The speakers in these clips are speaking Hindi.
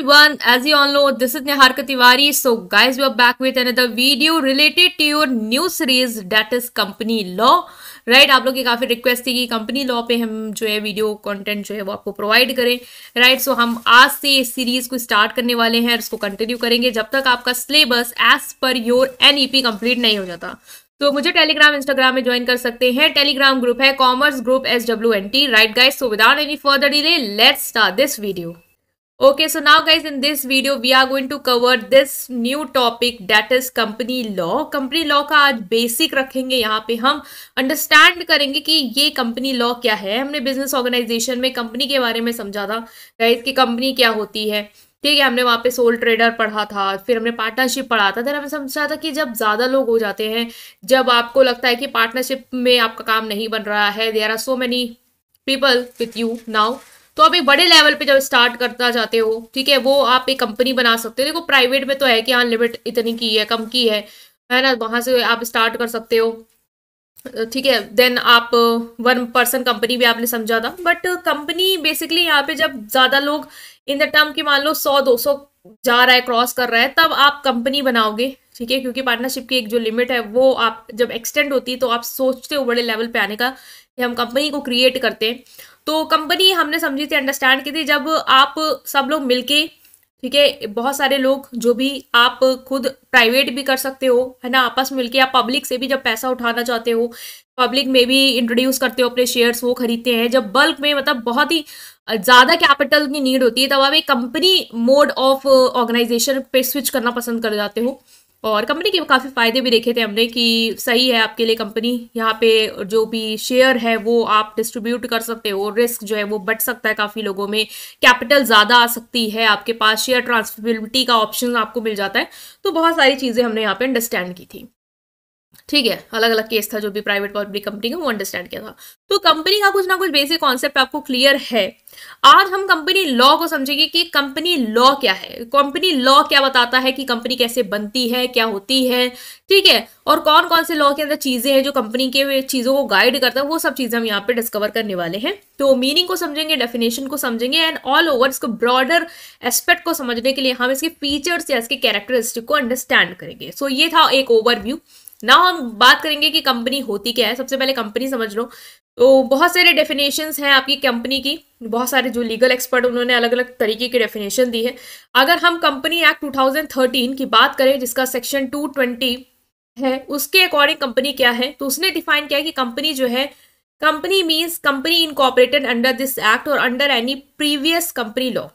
everyone, as you all know, this is Niharka Tiwari. So guys, we are back with another video related to your new series that is Company Law. Right right, आप लोग की काफ़ी रिक्वेस्ट थी कि कंपनी लॉ पे हम जो है वीडियो कंटेंट जो है वो आपको प्रोवाइड करें राइट right, सो so हम आज से इस सीरीज को स्टार्ट करने वाले हैं और इसको कंटिन्यू करेंगे जब तक आपका syllabus as per your NEP complete नहीं हो जाता तो मुझे टेलीग्राम इंस्टाग्राम में ज्वाइन कर सकते हैं टेलीग्राम ग्रुप है commerce group S W N T right guide so without any further delay let's start this video okay so now guys in this video we are going to cover this new topic that is company law company law का आज basic रखेंगे यहाँ पे हम understand करेंगे कि ये company law क्या है हमने business organization में company के बारे में समझा था guys कि company क्या होती है ठीक है हमने वहाँ पे सोल ट्रेडर पढ़ा था फिर हमने पार्टनरशिप पढ़ा था फिर हमें समझा था कि जब ज़्यादा लोग हो जाते हैं जब आपको लगता है कि पार्टनरशिप में आपका काम नहीं बन रहा है there are so many people with you now तो आप एक बड़े लेवल पे जब स्टार्ट करता जाते हो ठीक है वो आप एक कंपनी बना सकते हो देखो प्राइवेट में तो है कि हाँ लिमिट इतनी की है कम की है है ना वहाँ से आप स्टार्ट कर सकते हो ठीक है देन आप वन पर्सन कंपनी भी आपने समझा था बट कंपनी बेसिकली यहाँ पे जब ज़्यादा लोग इन द टर्म की मान लो सौ दो सौ जा रहा है क्रॉस कर रहा है तब आप कंपनी बनाओगे ठीक है क्योंकि पार्टनरशिप की एक जो लिमिट है वो आप जब एक्सटेंड होती है तो आप सोचते हो बड़े लेवल पे आने का कि हम कंपनी को क्रिएट करते हैं तो कंपनी हमने समझी थी अंडरस्टैंड की थी जब आप सब लोग मिलके ठीक है बहुत सारे लोग जो भी आप खुद प्राइवेट भी कर सकते हो है ना आपस में मिलके आप पब्लिक से भी जब पैसा उठाना चाहते हो पब्लिक में भी इंट्रोड्यूस करते हो अपने शेयर्स वो खरीदते हैं जब बल्क में मतलब बहुत ही ज़्यादा कैपिटल की नीड होती है तब आप एक कंपनी मोड ऑफ ऑर्गेनाइजेशन पे स्विच करना पसंद कर जाते हो और कंपनी के काफ़ी फ़ायदे भी देखे थे हमने कि सही है आपके लिए कंपनी यहाँ पे जो भी शेयर है वो आप डिस्ट्रीब्यूट कर सकते हो रिस्क जो है वो बढ़ सकता है काफ़ी लोगों में कैपिटल ज़्यादा आ सकती है आपके पास शेयर ट्रांसफेबिलिटी का ऑप्शन आपको मिल जाता है तो बहुत सारी चीज़ें हमने यहाँ पे अंडरस्टैंड की थी ठीक है अलग अलग केस था जो भी प्राइवेट पब्लिक कंपनी का वो अंडरस्टैंड किया था तो कंपनी का कुछ ना कुछ बेसिक कॉन्सेप्ट आपको क्लियर है आज हम कंपनी लॉ को समझेंगे कि कंपनी लॉ क्या है कंपनी लॉ क्या बताता है कि कंपनी कैसे बनती है क्या होती है ठीक है और कौन कौन से लॉ के अंदर चीजें हैं जो कंपनी के चीजों को गाइड करता है वो सब चीजें हम यहाँ पे डिस्कवर करने वाले हैं तो मीनिंग को समझेंगे डेफिनेशन को समझेंगे एंड ऑल ओवर इसको ब्रॉडर एस्पेक्ट को समझने के लिए हम इसके फीचर्स या इसके कैरेक्टरिस्टिक को अंडरस्टैंड करेंगे सो so, ये था एक ओवरव्यू नाउ हम बात करेंगे कि कंपनी होती क्या है सबसे पहले कंपनी समझ लो तो बहुत सारे डेफिनेशंस हैं आपकी कंपनी की बहुत सारे जो लीगल एक्सपर्ट उन्होंने अलग अलग तरीके की डेफिनेशन दी है अगर हम कंपनी एक्ट 2013 की बात करें जिसका सेक्शन 220 है उसके अकॉर्डिंग कंपनी क्या है तो उसने डिफाइन किया कि कंपनी जो है company means company incorporated under this act और under any previous company law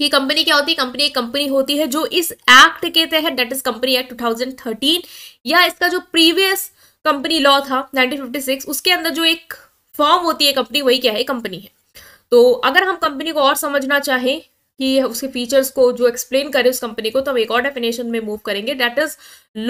कि कंपनी क्या होती है कंपनी एक कंपनी होती है जो इस एक्ट के तहत डेट इज कंपनी एक्ट 2013 या इसका जो प्रीवियस कंपनी लॉ था 1956 उसके अंदर जो एक फॉर्म होती है कंपनी वही क्या है कंपनी है तो अगर हम कंपनी को और समझना चाहें कि उसके फीचर्स को जो एक्सप्लेन करें उस कंपनी को तो हम एक और डेफिनेशन में मूव करेंगे डेट इज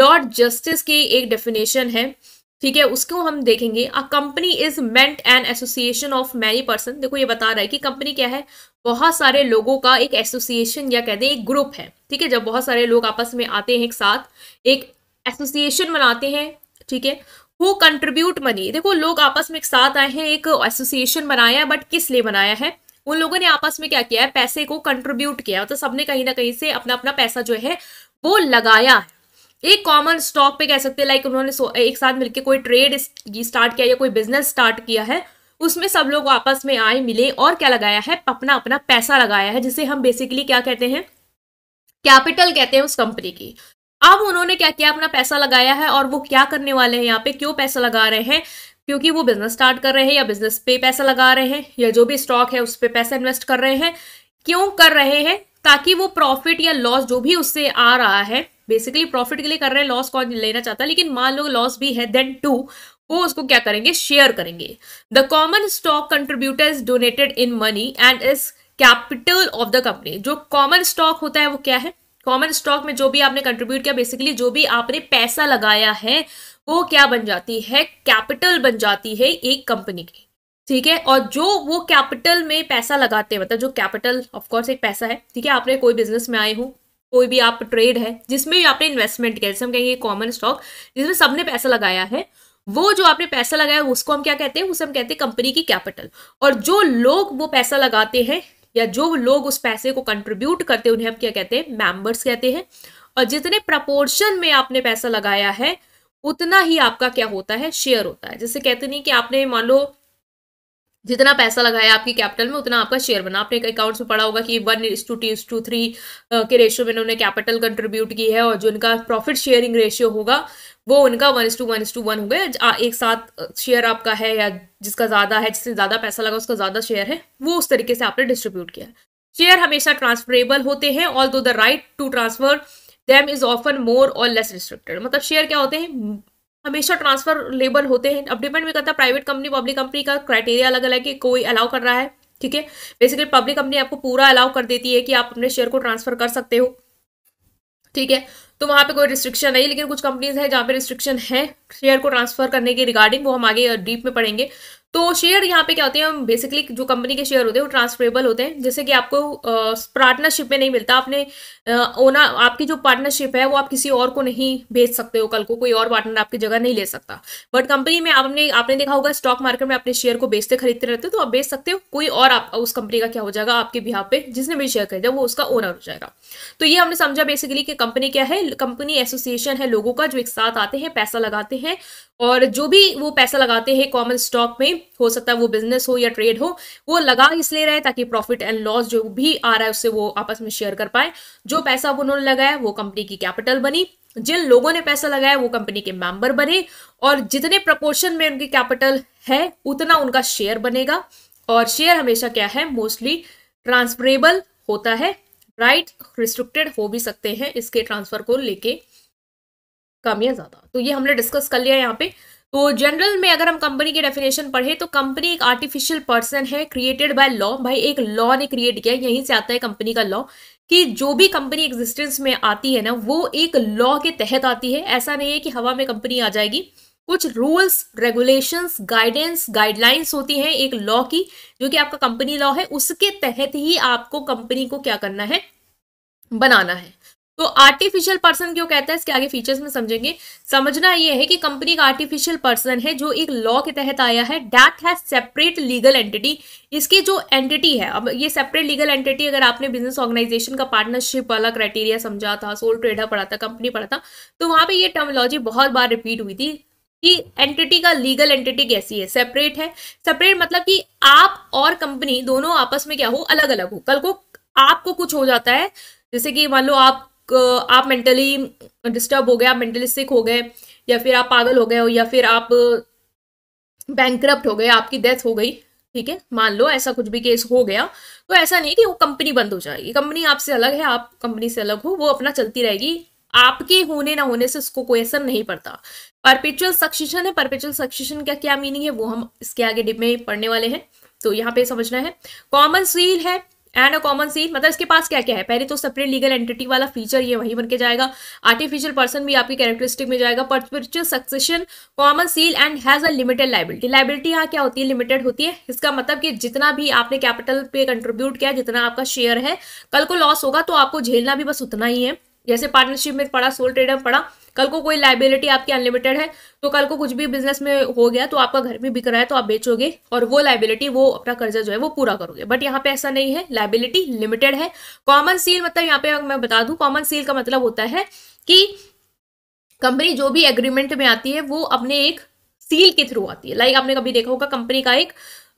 लॉर्ड जस्टिस की एक डेफिनेशन है ठीक है उसको हम देखेंगे a company is meant an association of many person देखो ये बता रहा है कि कंपनी क्या है बहुत सारे लोगों का एक एसोसिएशन या कहते हैं एक ग्रुप है ठीक है जब बहुत सारे लोग आपस में आते हैं एक साथ एक एसोसिएशन बनाते हैं ठीक है हु कंट्रीब्यूट मनी देखो लोग आपस में एक साथ आए हैं एक एसोसिएशन बनाया बट किस लिए बनाया है उन लोगों ने आपस में क्या किया है पैसे को कंट्रीब्यूट किया तो सबने कहीं ना कहीं से अपना अपना पैसा जो है वो लगाया है एक कॉमन स्टॉक पे कह सकते हैं लाइक उन्होंने एक साथ मिलकर कोई ट्रेड स्टार्ट किया या कोई बिजनेस स्टार्ट किया है उसमें सब लोग आपस में आए मिले और क्या लगाया है अपना अपना पैसा लगाया है जिसे हम बेसिकली क्या कहते हैं कैपिटल कहते हैं उस कंपनी की अब उन्होंने क्या किया अपना पैसा लगाया है और वो क्या करने वाले हैं यहाँ पे क्यों पैसा लगा रहे हैं क्योंकि वो बिजनेस स्टार्ट कर रहे हैं या बिजनेस पे पैसा लगा रहे हैं या जो भी स्टॉक है उस पर पैसा इन्वेस्ट कर रहे हैं क्यों कर रहे हैं ताकि वो प्रॉफिट या लॉस जो भी उससे आ रहा है बेसिकली प्रॉफिट के लिए कर रहे हैं लॉस कौन लेना चाहता है लेकिन मान लो लॉस भी है देन टू वो उसको क्या करेंगे शेयर करेंगे the common stock contributors donated in money and is capital of the company जो कॉमन स्टॉक होता है वो क्या है कॉमन स्टॉक में जो भी आपने कंट्रीब्यूट किया बेसिकली जो भी आपने पैसा लगाया है वो क्या बन जाती है कैपिटल बन जाती है एक कंपनी की ठीक है और जो वो कैपिटल में पैसा लगाते हैं मतलब जो कैपिटल ऑफ कोर्स एक पैसा है ठीक है आपने कोई बिजनेस में आए हो कोई भी आप ट्रेड है जिसमें भी आपने इन्वेस्टमेंट किया जैसे हम कहेंगे कॉमन स्टॉक जिसमें सबने पैसा लगाया है वो जो आपने पैसा लगाया उसको हम क्या कहते हैं उसे हम कहते हैं कंपनी की कैपिटल और जो लोग वो पैसा लगाते हैं या जो लोग उस पैसे को कंट्रीब्यूट करते हैं उन्हें हम क्या कहते हैं मेंबर्स कहते हैं और जितने प्रपोर्शन में आपने पैसा लगाया है उतना ही आपका क्या होता है शेयर होता है जैसे कहते नहीं कि आपने मान लो जितना पैसा लगाया आपकी कैपिटल में उतना आपका शेयर बना आपने अकाउंट में पढ़ा होगा कि one is to T is to three के रेशियो में उन्होंने कैपिटल कंट्रीब्यूट की है और जो उनका प्रॉफिट शेयरिंग रेशियो होगा वो उनका one is to one is to one हो गया एक साथ शेयर आपका है या जिसका ज़्यादा है जिसने ज़्यादा पैसा लगा उसका ज़्यादा शेयर है वो उस तरीके से आपने डिस्ट्रीब्यूट किया शेयर हमेशा ट्रांसफरेबल होते हैं although the right to transfer them is often more or less restricted मतलब शेयर क्या होते हैं हमेशा ट्रांसफर लेबल होते हैं अब डिपेंड भी करता है प्राइवेट कंपनी पब्लिक कंपनी का क्राइटेरिया अलग अलग है कि कोई अलाउ कर रहा है ठीक है बेसिकली पब्लिक कंपनी आपको पूरा अलाउ कर देती है कि आप अपने शेयर को ट्रांसफर कर सकते हो ठीक है तो वहाँ पे कोई रिस्ट्रिक्शन नहीं लेकिन कुछ कंपनीज है जहाँ पे रिस्ट्रिक्शन है शेयर को ट्रांसफर करने के रिगार्डिंग वो हम आगे डीप में पढ़ेंगे तो शेयर यहाँ पे क्या होते हैं बेसिकली जो कंपनी के शेयर होते हैं वो ट्रांसफरेबल होते हैं जैसे कि आपको पार्टनरशिप में नहीं मिलता आपने ओना आपकी जो पार्टनरशिप है वो आप किसी और को नहीं बेच सकते हो कल को कोई और पार्टनर आपकी जगह नहीं ले सकता बट कंपनी में आपने आपने देखा होगा स्टॉक मार्केट में अपने शेयर को बेचते खरीदते रहते हो तो आप बेच सकते हो कोई और आप उस कंपनी का क्या हो जाएगा आपके बिहार पे जिसने भी शेयर खरीदा वो उसका ओनर हो जाएगा तो ये हमने समझा बेसिकली कि कंपनी क्या है कंपनी एसोसिएशन है लोगों का जो एक साथ आते हैं पैसा लगाते हैं और जो भी वो पैसा लगाते हैं कॉमन स्टॉक में हो सकता है वो बिजनेस हो या ट्रेड हो वो लगा इसलिए रहे ताकि प्रॉफिट एंड लॉस जो भी आ रहा है उससे वो आपस में शेयर कर पाए जो पैसा उन्होंने लगाया वो कंपनी की कैपिटल बनी जिन लोगों ने पैसा लगाया वो कंपनी के मेंबर बने और जितने प्रपोर्शन में उनकी कैपिटल है उतना उनका शेयर बनेगा और शेयर हमेशा क्या है मोस्टली ट्रांसफरेबल होता है राइट रिस्ट्रिक्टेड हो भी सकते हैं इसके ट्रांसफर को लेके कम या ज्यादा तो ये हमने डिस्कस कर लिया यहाँ पे तो जनरल में अगर हम कंपनी की डेफिनेशन पढ़े तो कंपनी एक आर्टिफिशियल पर्सन है क्रिएटेड बाय लॉ भाई एक लॉ ने क्रिएट किया यहीं से आता है कंपनी का लॉ कि जो भी कंपनी एग्जिस्टेंस में आती है ना वो एक लॉ के तहत आती है ऐसा नहीं है कि हवा में कंपनी आ जाएगी कुछ रूल्स रेगुलेशंस गाइडेंस गाइडलाइंस होती हैं एक लॉ की जो कि आपका कंपनी लॉ है उसके तहत ही आपको कंपनी को क्या करना है बनाना है तो आर्टिफिशियल पर्सन क्यों कहता है इसके आगे फीचर्स में समझेंगे समझना यह है कि कंपनी का आर्टिफिशियल पर्सन है जो एक लॉ के तहत आया है डैट है सेपरेट लीगल एंटिटी इसकी जो एंटिटी है अब ये सेपरेट लीगल एंटिटी अगर आपने बिजनेस ऑर्गेनाइजेशन का पार्टनरशिप वाला क्राइटेरिया समझा था सोल ट्रेडर पढ़ा था कंपनी पढ़ा था तो वहां पर यह टर्मोलॉजी बहुत बार रिपीट हुई थी कि एंटिटी का लीगल एंटिटी कैसी है सेपरेट है सेपरेट मतलब कि आप और कंपनी दोनों आपस में क्या हो अलग अलग हो कल को आपको कुछ हो जाता है जैसे कि मान लो आप आप मेंटली डिस्टर्ब हो गए आप मेंटली सिक हो गए या फिर आप पागल हो गए हो या फिर आप बैंक हो गए आपकी डेथ हो गई ठीक है मान लो ऐसा कुछ भी केस हो गया तो ऐसा नहीं कि वो कंपनी बंद हो जाएगी कंपनी आपसे अलग है आप कंपनी से अलग हो वो अपना चलती रहेगी आपके होने ना होने से उसको कोई असर नहीं पड़ता परपेचुअल सक्सेशन है परपेचुअल सक्सेशन का क्या मीनिंग है वो हम इसके आगे डिप में पढ़ने वाले हैं तो यहाँ पे समझना है कॉमन सील है एंड अ कॉमन सीन मतलब इसके पास क्या क्या है पहले तो सेपरेट लीगल एंटिटी वाला फीचर ये वही बन के जाएगा आर्टिफिशियल पर्सन भी आपकी कैरेक्टरिस्टिक में जाएगा perpetual succession common seal and has a limited liability liability यहाँ क्या होती है लिमिटेड होती है इसका मतलब कि जितना भी आपने कैपिटल पे कंट्रीब्यूट किया जितना आपका शेयर है कल को लॉस होगा तो आपको झेलना भी बस उतना ही है जैसे पार्टनरशिप में पढ़ा सोल ट्रेडर पढ़ा कल को कोई लाइबिलिटी आपकी अनलिमिटेड है तो कल को कुछ भी बिजनेस में हो गया तो आपका घर में बिक रहा है तो आप बेचोगे और वो लाइबिलिटी वो अपना कर्जा जो है वो पूरा करोगे बट यहाँ पे ऐसा नहीं है लाइबिलिटी लिमिटेड है कॉमन सील मतलब यहाँ पे मैं बता दू कॉमन सील का मतलब होता है कि कंपनी जो भी एग्रीमेंट में आती है वो अपने एक सील के थ्रू आती है लाइक like आपने कभी देखा होगा कंपनी का एक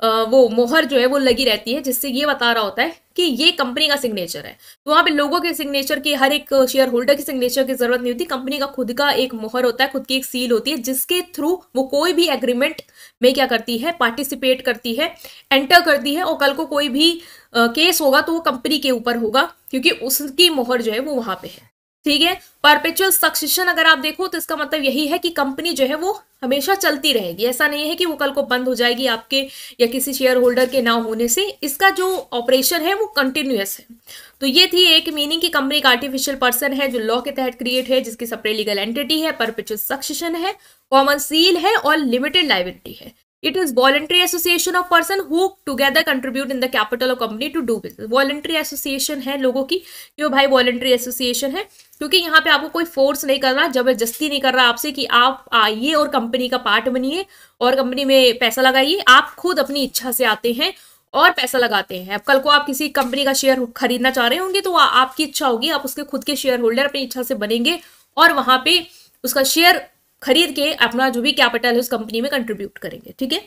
वो मोहर जो है वो लगी रहती है जिससे ये बता रहा होता है कि ये कंपनी का सिग्नेचर है तो वहाँ पे लोगों के सिग्नेचर की हर एक शेयर होल्डर की सिग्नेचर की जरूरत नहीं होती कंपनी का खुद का एक मोहर होता है खुद की एक सील होती है जिसके थ्रू वो कोई भी एग्रीमेंट में क्या करती है पार्टिसिपेट करती है एंटर करती है और कल को कोई भी केस होगा तो वो कंपनी के ऊपर होगा क्योंकि उसकी मोहर जो है वो वहाँ पे है ठीक है परपेचुअल सक्सेशन अगर आप देखो तो इसका मतलब यही है कि कंपनी जो है वो हमेशा चलती रहेगी ऐसा नहीं है कि वो कल को बंद हो जाएगी आपके या किसी शेयर होल्डर के ना होने से इसका जो ऑपरेशन है वो कंटिन्यूस है तो ये थी एक मीनिंग की कंपनी एक आर्टिफिशियल पर्सन है जो लॉ के तहत क्रिएट है जिसकी सपरे लीगल एंटिटी है परपेचुअल सक्सेशन है कॉमन सील है और लिमिटेड लाइबिलिटी है it is voluntary association of person who together contribute in the capital of company to do business voluntary association है लोगों की कि वो भाई voluntary एसोसिएशन है क्योंकि यहाँ पे आपको कोई फोर्स नहीं कर रहा जबरदस्ती नहीं कर रहा आपसे कि आप आइए और कंपनी का पार्ट बनिए और कंपनी में पैसा लगाइए आप खुद अपनी इच्छा से आते हैं और पैसा लगाते हैं अब कल को आप किसी कंपनी का शेयर खरीदना चाह रहे होंगे तो आपकी इच्छा होगी आप उसके खुद के शेयर होल्डर अपनी इच्छा से बनेंगे और वहाँ पे उसका शेयर खरीद के अपना जो भी कैपिटल है उस कंपनी में कंट्रीब्यूट करेंगे ठीक है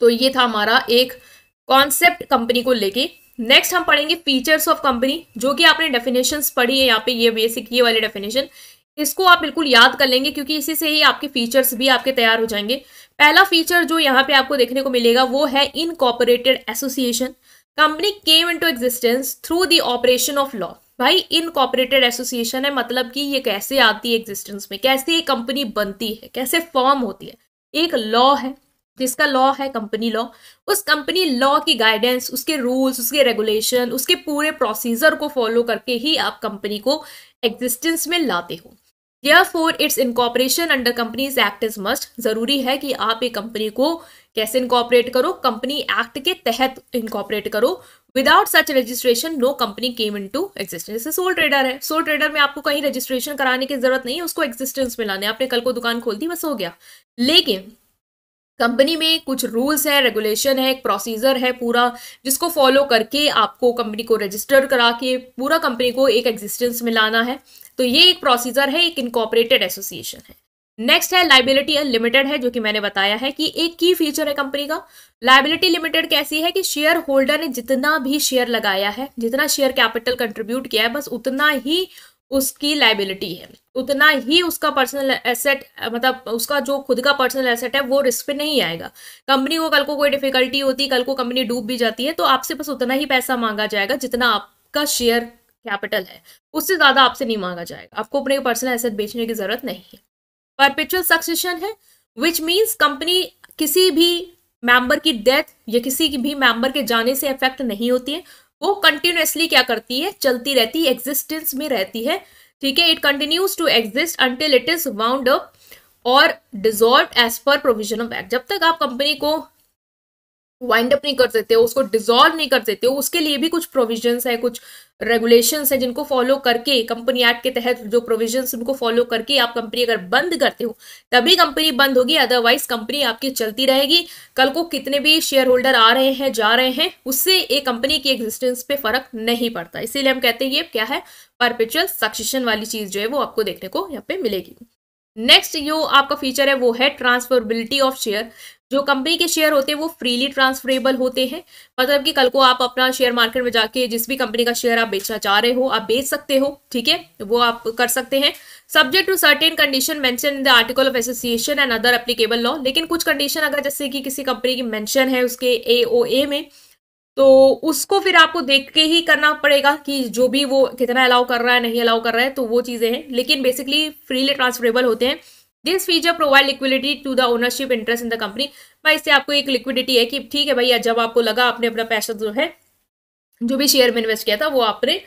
तो ये था हमारा एक कॉन्सेप्ट कंपनी को लेके नेक्स्ट हम पढ़ेंगे फीचर्स ऑफ कंपनी जो कि आपने डेफिनेशन पढ़ी है यहाँ पे ये बेसिक ये वाली डेफिनेशन इसको आप बिल्कुल याद कर लेंगे क्योंकि इसी से ही आपके फीचर्स भी आपके तैयार हो जाएंगे पहला फीचर जो यहाँ पे आपको देखने को मिलेगा वो है incorporated association company came into existence through the operation of law भाई कॉपरेटेड एसोसिएशन है मतलब कि ये कैसे आती है एग्जिस्टेंस में कैसे ये कंपनी बनती है कैसे फॉर्म होती है एक लॉ है जिसका लॉ है कंपनी लॉ उस कंपनी लॉ की गाइडेंस उसके रूल्स उसके रेगुलेशन उसके पूरे प्रोसीजर को फॉलो करके ही आप कंपनी को एग्जिस्टेंस में लाते हो for its incorporation under companies act is must जरूरी है कि आप एक कंपनी को कैसे इनकॉपरेट करो कंपनी एक्ट के तहत इनकॉपरेट करो without such registration no company came into existence जैसे सोल ट्रेडर है सोल ट्रेडर में आपको कहीं रजिस्ट्रेशन कराने की जरूरत नहीं है उसको एक्सिस्टेंस में लाने आपने कल को दुकान खोल दी बस हो गया लेकिन कंपनी में कुछ रूल्स है रेगुलेशन है एक प्रोसीजर है पूरा जिसको फॉलो करके आपको कंपनी को रजिस्टर करा के पूरा कंपनी को एक एग्जिस्टेंस में लाना है तो ये एक प्रोसीजर है एक इनकॉपरेटेड एसोसिएशन है नेक्स्ट है लाइबिलिटी अनलिमिटेड है जो कि मैंने बताया है कि एक की फीचर है कंपनी का लाइबिलिटी लिमिटेड कैसी है कि शेयर होल्डर ने जितना भी शेयर लगाया है जितना शेयर कैपिटल कंट्रीब्यूट किया है बस उतना ही उसकी लाइबिलिटी है उतना ही उसका पर्सनल एसेट मतलब उसका जो खुद का पर्सनल एसेट है वो रिस्क पे नहीं आएगा कंपनी को कल को कोई डिफिकल्टी होती कल को कंपनी डूब भी जाती है तो आपसे बस उतना ही पैसा मांगा जाएगा जितना आपका शेयर कैपिटल है उससे ज़्यादा आपसे नहीं मांगा जाएगा आपको अपने पर्सनल एसेट बेचने की ज़रूरत नहीं है परपेचुअल सक्सेशन है विच मीन्स कंपनी किसी भी मेंबर की डेथ या किसी भी मेंबर के जाने से इफेक्ट नहीं होती है वो कंटिन्यूसली क्या करती है चलती रहती है एग्जिस्टेंस में रहती है ठीक है it continues to exist until it is wound up और dissolve as per provision of act जब तक आप कंपनी को वाइंड अप नहीं कर सकते हो उसको डिजोल्व नहीं कर सकते हो उसके लिए भी कुछ प्रोविजन है कुछ रेगुलेशंस है जिनको फॉलो करके कंपनी एक्ट के तहत जो प्रोविजंस उनको फॉलो करके आप कंपनी अगर बंद करते हो तभी कंपनी बंद होगी अदरवाइज कंपनी आपकी चलती रहेगी कल को कितने भी शेयर होल्डर आ रहे हैं जा रहे हैं उससे एक कंपनी की एग्जिस्टेंस पे फर्क नहीं पड़ता इसीलिए हम कहते हैं ये क्या है परपिचुअल सक्सेशन वाली चीज जो है वो आपको देखने को यहाँ पे मिलेगी नेक्स्ट जो आपका फीचर है वो है ट्रांसफरबिलिटी ऑफ शेयर जो कंपनी के शेयर होते हैं वो फ्रीली ट्रांसफरेबल होते हैं मतलब कि कल को आप अपना शेयर मार्केट में जाके जिस भी कंपनी का शेयर आप बेचना चाह रहे हो आप बेच सकते हो ठीक है वो आप कर सकते हैं subject to certain condition mention in the article of association and other applicable law लेकिन कुछ कंडीशन अगर जैसे कि किसी कंपनी की मैंशन है उसके ए में तो उसको फिर आपको देख के ही करना पड़ेगा कि जो भी वो कितना अलाउ कर रहा है नहीं अलाउ कर रहा है तो वो चीज़ें हैं लेकिन बेसिकली फ्रीली ट्रांसफरेबल होते हैं this feature provide liquidity to the ownership interest in the company भाई इससे आपको एक लिक्विडिटी है कि ठीक है भैया जब आपको लगा आपने अपना पैसा जो है जो भी शेयर में इन्वेस्ट किया था वो आपने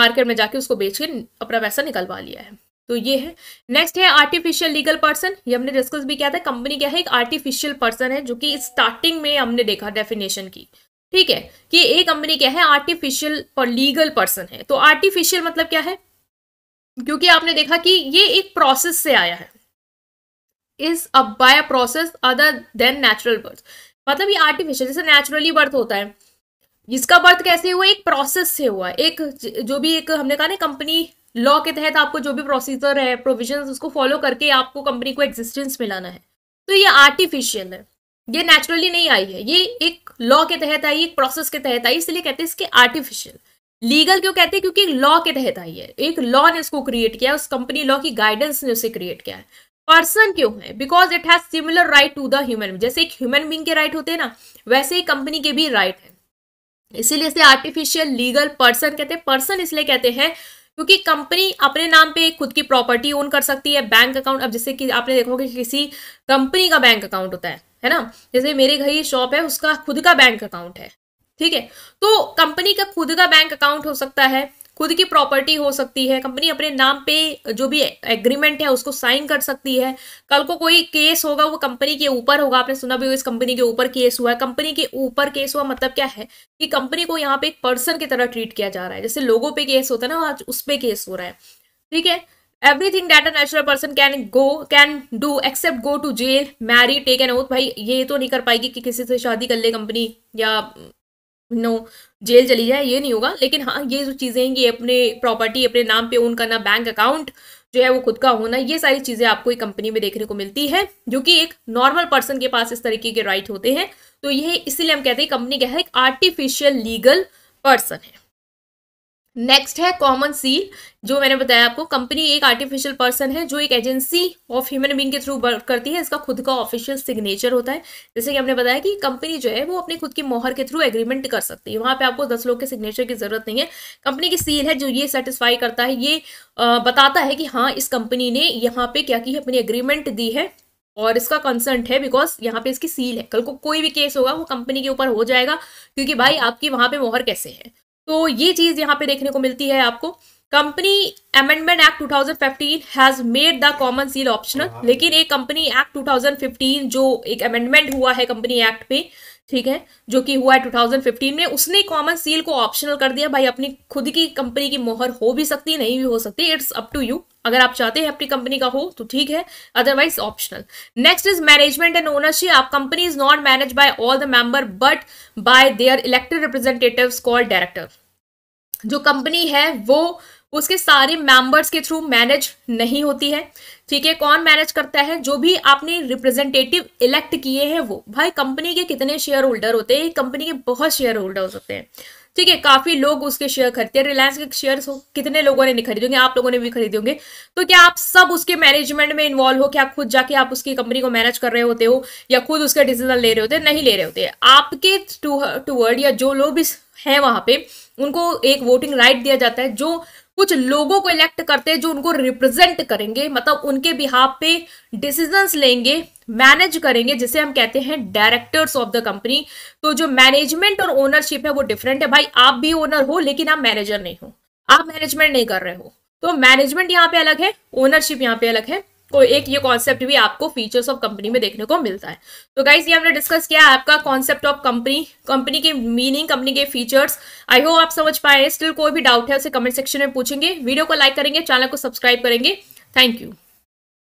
मार्केट में जाके उसको बेच के अपना पैसा निकलवा लिया है तो ये है नेक्स्ट है आर्टिफिशियल लीगल पर्सन ये हमने डिस्कस भी किया था कंपनी क्या है एक आर्टिफिशियल पर्सन है जो कि स्टार्टिंग में हमने देखा डेफिनेशन की ठीक है कि ये कंपनी क्या है आर्टिफिशियल और लीगल पर्सन है तो आर्टिफिशियल मतलब क्या है क्योंकि आपने देखा कि ये एक प्रोसेस से आया है is a by process other than natural birth मतलब ये आर्टिफिशियल जैसे नेचुरली बर्थ होता है इसका बर्थ कैसे हुआ एक प्रोसेस से हुआ एक जो भी एक हमने कहा ना कंपनी लॉ के तहत आपको जो भी प्रोसीजर है प्रोविजन उसको फॉलो करके आपको कंपनी को एग्जिस्टेंस मिलाना है तो ये आर्टिफिशियल है ये नेचुरली नहीं आई है ये एक लॉ के तहत आई एक प्रोसेस के तहत आई इसलिए कहते हैं इसके आर्टिफिशियल लीगल क्यों कहते हैं क्योंकि लॉ के तहत आई है एक लॉ ने इसको क्रिएट किया उस कंपनी लॉ की गाइडेंस ने उसे क्रिएट किया है पर्सन क्यों है because it has similar right to the human जैसे एक ह्यूमन बींग के राइट होते हैं ना वैसे ही कंपनी के भी राइट है इसीलिए इसे आर्टिफिशियल लीगल पर्सन कहते हैं पर्सन इसलिए कहते हैं क्योंकि कंपनी अपने नाम पे खुद की प्रॉपर्टी ओन कर सकती है बैंक अकाउंट अब जैसे कि आपने देखो कि किसी कंपनी का बैंक अकाउंट होता है है ना जैसे मेरे घर शॉप है उसका खुद का बैंक अकाउंट है ठीक है तो कंपनी का खुद का बैंक अकाउंट हो सकता है खुद की प्रॉपर्टी हो सकती है कंपनी अपने नाम पे जो भी एग्रीमेंट है उसको साइन कर सकती है कल को कोई केस होगा वो कंपनी के ऊपर होगा आपने सुना भी हो इस कंपनी के ऊपर केस हुआ है कंपनी के ऊपर केस हुआ मतलब क्या है कि कंपनी को यहाँ पे एक पर्सन की तरह ट्रीट किया जा रहा है जैसे लोगों पे केस होता है ना आज उस पर केस हो रहा है ठीक है everything that a natural person can go can do except go to jail marry take an oath भाई ये तो नहीं कर पाएगी कि, कि किसी से शादी कर ले कंपनी या नो जेल चली जाए ये नहीं होगा लेकिन हाँ ये जो चीज़ें हैं ये अपने प्रॉपर्टी अपने नाम पे ओन करना बैंक अकाउंट जो है वो खुद का होना ये सारी चीज़ें आपको एक कंपनी में देखने को मिलती है जो कि एक नॉर्मल पर्सन के पास इस तरीके के राइट होते हैं तो ये इसीलिए हम कहते हैं कंपनी क्या है एक आर्टिफिशियल लीगल पर्सन है नेक्स्ट है कॉमन सील जो मैंने बताया आपको कंपनी एक आर्टिफिशियल पर्सन है जो एक एजेंसी ऑफ ह्यूमन बींग के थ्रू वर्क करती है इसका खुद का ऑफिशियल सिग्नेचर होता है जैसे कि हमने बताया कि कंपनी जो है वो अपने खुद की मोहर के थ्रू एग्रीमेंट कर सकती है वहाँ पे आपको दस लोग के सिग्नेचर की जरूरत नहीं है कंपनी की सील है जो ये सेटिस्फाई करता है ये बताता है कि हाँ इस कंपनी ने यहाँ पे क्या की है अपनी एग्रीमेंट दी है और इसका कंसर्ट है बिकॉज यहाँ पे इसकी सील है कल को कोई भी केस होगा वो कंपनी के ऊपर हो जाएगा क्योंकि भाई आपकी वहाँ पे मोहर कैसे है तो ये चीज यहाँ पे देखने को मिलती है आपको company amendment act 2015 has made the common seal optional लेकिन एक कंपनी एक्ट 2015 जो एक अमेंडमेंट हुआ है कंपनी एक्ट पे ठीक है जो कि हुआ है 2015 में उसने कॉमन सील को ऑप्शनल कर दिया भाई अपनी खुद की कंपनी की मोहर हो भी सकती नहीं भी हो सकती इट्स अप टू यू अगर आप चाहते हैं अपनी कंपनी का हो तो ठीक है otherwise optional next is management and ownership आप company is not manage by all the member but by their elected representative call director जो कंपनी है वो उसके सारे मेंबर्स के थ्रू मैनेज नहीं होती है ठीक है कौन मैनेज करता है जो भी आपने रिप्रेजेंटेटिव इलेक्ट किए हैं वो भाई कंपनी के कितने शेयर होल्डर होते हैं कंपनी के बहुत शेयर होल्डर हो सकते हैं ठीक है काफी लोग उसके शेयर खरीदते हैं रिलायंस के शेयर कितने लोगों ने नहीं खरीदे होंगे आप लोगों ने भी खरीदे होंगे तो क्या आप सब उसके मैनेजमेंट में इन्वॉल्व हो क्या खुद जाके आप उसकी कंपनी को मैनेज कर रहे होते हो या खुद उसके डिसीजन ले रहे होते नहीं ले रहे होते आपके टूवर्ड या जो लोग भी हैं वहां पे उनको एक वोटिंग राइट दिया जाता है जो कुछ लोगों को इलेक्ट करते हैं जो उनको रिप्रेजेंट करेंगे मतलब उनके बिहाफ पे डिसीजंस लेंगे मैनेज करेंगे जिसे हम कहते हैं डायरेक्टर्स ऑफ द कंपनी तो जो मैनेजमेंट और ओनरशिप है वो डिफरेंट है भाई आप भी ओनर हो लेकिन आप मैनेजर नहीं हो आप मैनेजमेंट नहीं कर रहे हो तो मैनेजमेंट यहाँ पे अलग है ओनरशिप यहाँ पे अलग है कोई एक ये कॉन्सेप्ट भी आपको फीचर्स ऑफ कंपनी में देखने को मिलता है तो गाइज ये हमने डिस्कस किया आपका कॉन्सेप्ट ऑफ कंपनी कंपनी के मीनिंग कंपनी के फीचर्स आई होप आप समझ पाए स्टिल कोई भी डाउट है उसे कमेंट सेक्शन में पूछेंगे वीडियो को लाइक करेंगे चैनल को सब्सक्राइब करेंगे थैंक यू